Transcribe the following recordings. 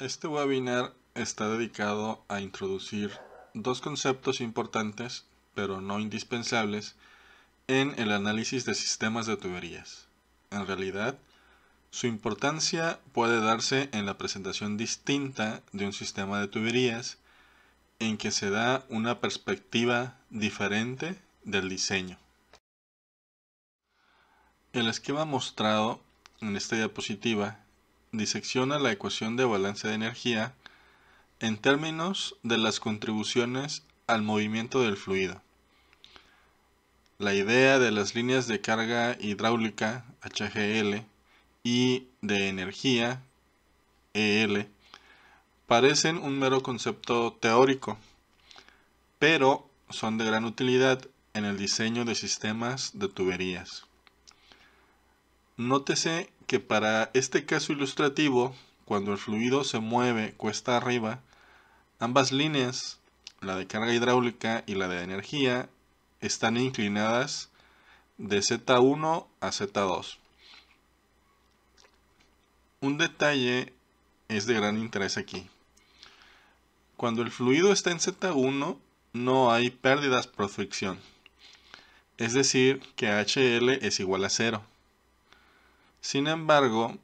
Este webinar está dedicado a introducir dos conceptos importantes, pero no indispensables, en el análisis de sistemas de tuberías. En realidad, su importancia puede darse en la presentación distinta de un sistema de tuberías en que se da una perspectiva diferente del diseño. El esquema mostrado en esta diapositiva disecciona la ecuación de balance de energía en términos de las contribuciones al movimiento del fluido. La idea de las líneas de carga hidráulica HGL y de energía EL parecen un mero concepto teórico, pero son de gran utilidad en el diseño de sistemas de tuberías. Nótese que para este caso ilustrativo, cuando el fluido se mueve cuesta arriba, ambas líneas, la de carga hidráulica y la de energía, están inclinadas de Z1 a Z2. Un detalle es de gran interés aquí. Cuando el fluido está en Z1, no hay pérdidas por fricción. Es decir, que HL es igual a 0. Sin embargo,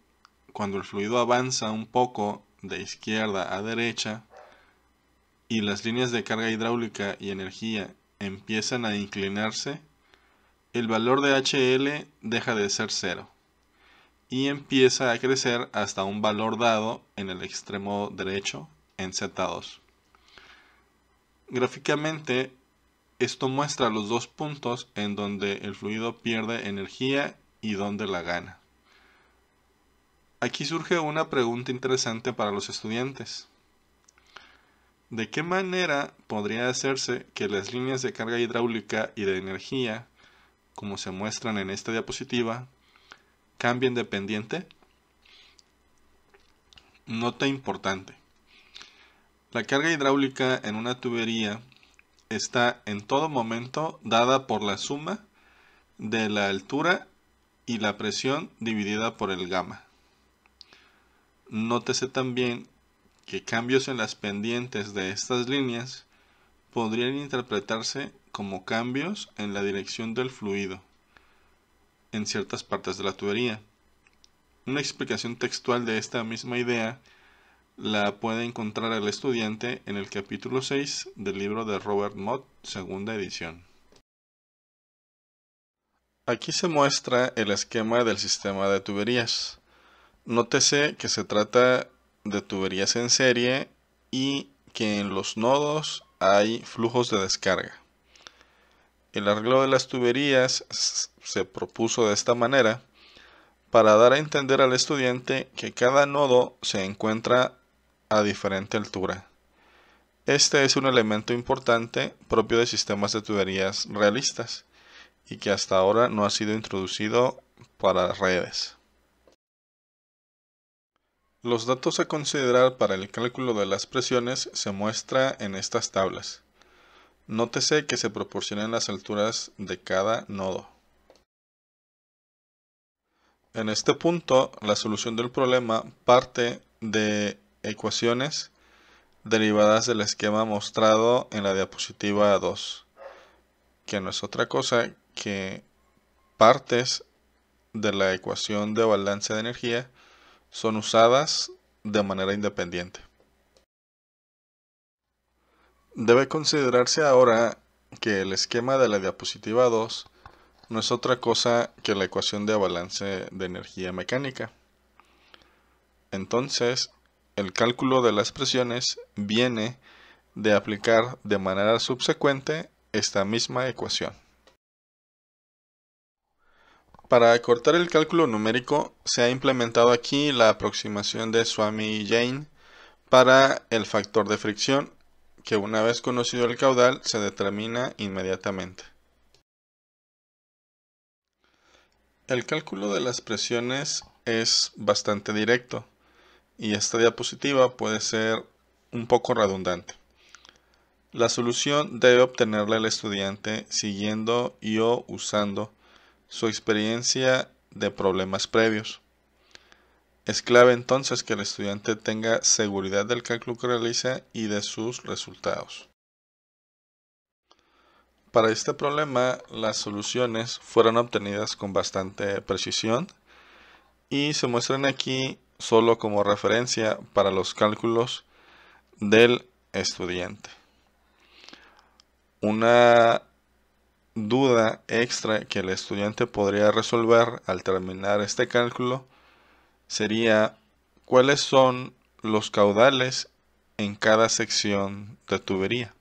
cuando el fluido avanza un poco de izquierda a derecha y las líneas de carga hidráulica y energía empiezan a inclinarse, el valor de HL deja de ser cero y empieza a crecer hasta un valor dado en el extremo derecho en Z2. Gráficamente, esto muestra los dos puntos en donde el fluido pierde energía y donde la gana. Aquí surge una pregunta interesante para los estudiantes. ¿De qué manera podría hacerse que las líneas de carga hidráulica y de energía, como se muestran en esta diapositiva, cambien de pendiente? Nota importante. La carga hidráulica en una tubería está en todo momento dada por la suma de la altura y la presión dividida por el gamma. Nótese también que cambios en las pendientes de estas líneas podrían interpretarse como cambios en la dirección del fluido en ciertas partes de la tubería. Una explicación textual de esta misma idea la puede encontrar el estudiante en el capítulo 6 del libro de Robert Mott, segunda edición. Aquí se muestra el esquema del sistema de tuberías. Nótese que se trata de tuberías en serie y que en los nodos hay flujos de descarga. El arreglo de las tuberías se propuso de esta manera para dar a entender al estudiante que cada nodo se encuentra a diferente altura. Este es un elemento importante propio de sistemas de tuberías realistas y que hasta ahora no ha sido introducido para redes. Los datos a considerar para el cálculo de las presiones se muestra en estas tablas. Nótese que se proporcionan las alturas de cada nodo. En este punto, la solución del problema parte de ecuaciones derivadas del esquema mostrado en la diapositiva 2, que no es otra cosa que partes de la ecuación de balance de energía son usadas de manera independiente. Debe considerarse ahora que el esquema de la diapositiva 2 no es otra cosa que la ecuación de balance de energía mecánica. Entonces, el cálculo de las presiones viene de aplicar de manera subsecuente esta misma ecuación. Para acortar el cálculo numérico se ha implementado aquí la aproximación de Swami y Jane para el factor de fricción que una vez conocido el caudal se determina inmediatamente. El cálculo de las presiones es bastante directo y esta diapositiva puede ser un poco redundante. La solución debe obtenerla el estudiante siguiendo y o usando su experiencia de problemas previos. Es clave entonces que el estudiante tenga seguridad del cálculo que realiza y de sus resultados. Para este problema, las soluciones fueron obtenidas con bastante precisión y se muestran aquí solo como referencia para los cálculos del estudiante. Una duda extra que el estudiante podría resolver al terminar este cálculo sería cuáles son los caudales en cada sección de tubería.